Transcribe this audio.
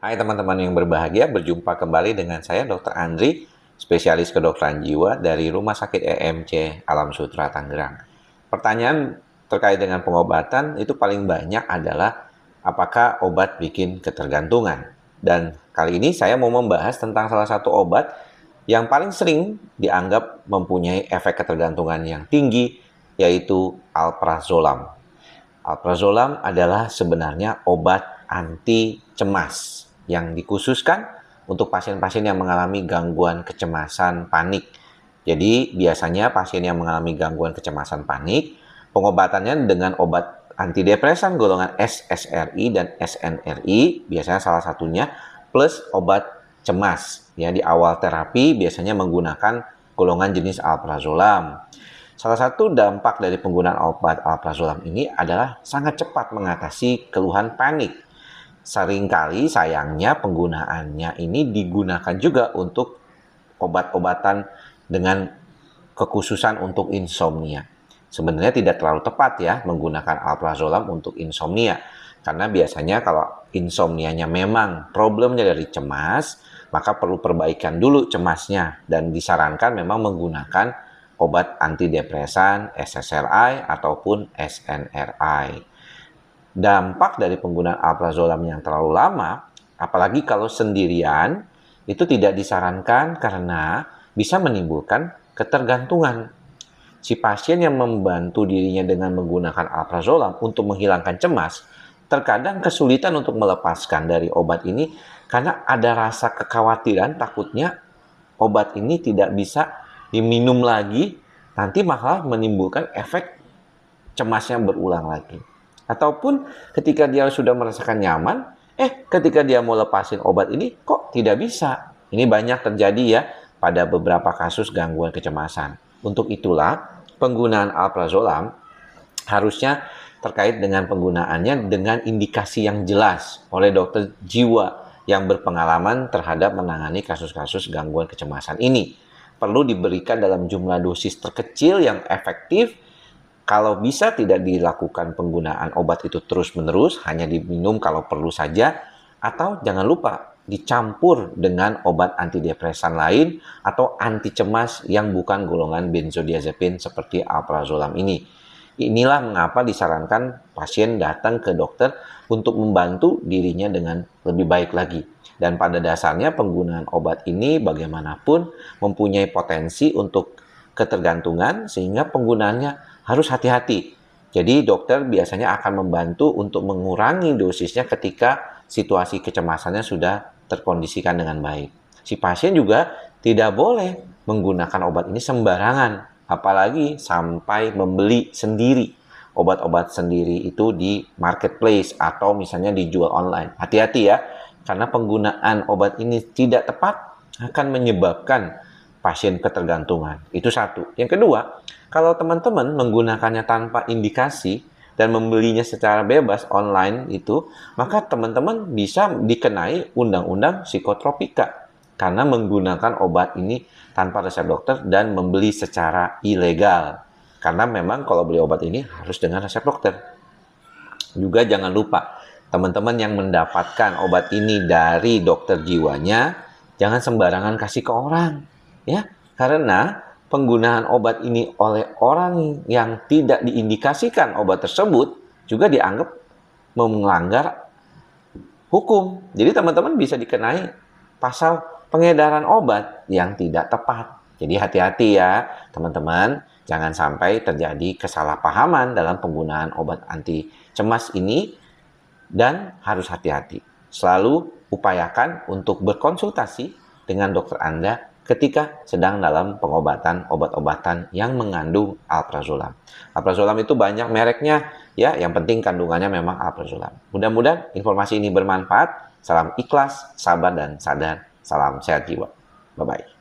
Hai teman-teman yang berbahagia, berjumpa kembali dengan saya Dr. Andri, spesialis kedokteran jiwa dari Rumah Sakit EMC Alam Sutra Tangerang. Pertanyaan terkait dengan pengobatan itu paling banyak adalah apakah obat bikin ketergantungan? Dan kali ini saya mau membahas tentang salah satu obat yang paling sering dianggap mempunyai efek ketergantungan yang tinggi yaitu alprazolam. Alprazolam adalah sebenarnya obat anti cemas yang dikhususkan untuk pasien-pasien yang mengalami gangguan kecemasan panik. Jadi biasanya pasien yang mengalami gangguan kecemasan panik, pengobatannya dengan obat antidepresan golongan SSRI dan SNRI, biasanya salah satunya plus obat cemas. Ya di awal terapi biasanya menggunakan golongan jenis alprazolam. Salah satu dampak dari penggunaan obat alprazolam ini adalah sangat cepat mengatasi keluhan panik seringkali sayangnya penggunaannya ini digunakan juga untuk obat-obatan dengan kekhususan untuk insomnia. Sebenarnya tidak terlalu tepat ya menggunakan alprazolam untuk insomnia. Karena biasanya kalau insomnianya memang problemnya dari cemas, maka perlu perbaikan dulu cemasnya. Dan disarankan memang menggunakan obat antidepresan, SSRI, ataupun SNRI dampak dari penggunaan alprazolam yang terlalu lama, apalagi kalau sendirian, itu tidak disarankan karena bisa menimbulkan ketergantungan. Si pasien yang membantu dirinya dengan menggunakan alprazolam untuk menghilangkan cemas, terkadang kesulitan untuk melepaskan dari obat ini karena ada rasa kekhawatiran takutnya obat ini tidak bisa diminum lagi, nanti malah menimbulkan efek cemasnya berulang lagi. Ataupun ketika dia sudah merasakan nyaman, eh ketika dia mau lepasin obat ini kok tidak bisa. Ini banyak terjadi ya pada beberapa kasus gangguan kecemasan. Untuk itulah penggunaan alprazolam harusnya terkait dengan penggunaannya dengan indikasi yang jelas oleh dokter jiwa yang berpengalaman terhadap menangani kasus-kasus gangguan kecemasan ini. Perlu diberikan dalam jumlah dosis terkecil yang efektif kalau bisa tidak dilakukan penggunaan obat itu terus-menerus, hanya diminum kalau perlu saja, atau jangan lupa dicampur dengan obat antidepresan lain atau anti cemas yang bukan golongan benzodiazepin seperti alprazolam ini. Inilah mengapa disarankan pasien datang ke dokter untuk membantu dirinya dengan lebih baik lagi. Dan pada dasarnya penggunaan obat ini bagaimanapun mempunyai potensi untuk ketergantungan sehingga penggunaannya harus hati-hati. Jadi dokter biasanya akan membantu untuk mengurangi dosisnya ketika situasi kecemasannya sudah terkondisikan dengan baik. Si pasien juga tidak boleh menggunakan obat ini sembarangan, apalagi sampai membeli sendiri. Obat-obat sendiri itu di marketplace atau misalnya dijual online. Hati-hati ya, karena penggunaan obat ini tidak tepat akan menyebabkan pasien ketergantungan. Itu satu. Yang kedua, kalau teman-teman menggunakannya tanpa indikasi dan membelinya secara bebas online itu, maka teman-teman bisa dikenai undang-undang psikotropika karena menggunakan obat ini tanpa resep dokter dan membeli secara ilegal. Karena memang kalau beli obat ini harus dengan resep dokter. Juga jangan lupa, teman-teman yang mendapatkan obat ini dari dokter jiwanya, jangan sembarangan kasih ke orang ya karena penggunaan obat ini oleh orang yang tidak diindikasikan obat tersebut juga dianggap melanggar hukum. Jadi teman-teman bisa dikenai pasal pengedaran obat yang tidak tepat. Jadi hati-hati ya teman-teman, jangan sampai terjadi kesalahpahaman dalam penggunaan obat anti cemas ini dan harus hati-hati. Selalu upayakan untuk berkonsultasi dengan dokter Anda ketika sedang dalam pengobatan obat-obatan yang mengandung alprazolam. Alprazolam itu banyak mereknya ya, yang penting kandungannya memang alprazolam. Mudah-mudahan informasi ini bermanfaat. Salam ikhlas, sabar dan sadar. Salam sehat jiwa. Bye bye.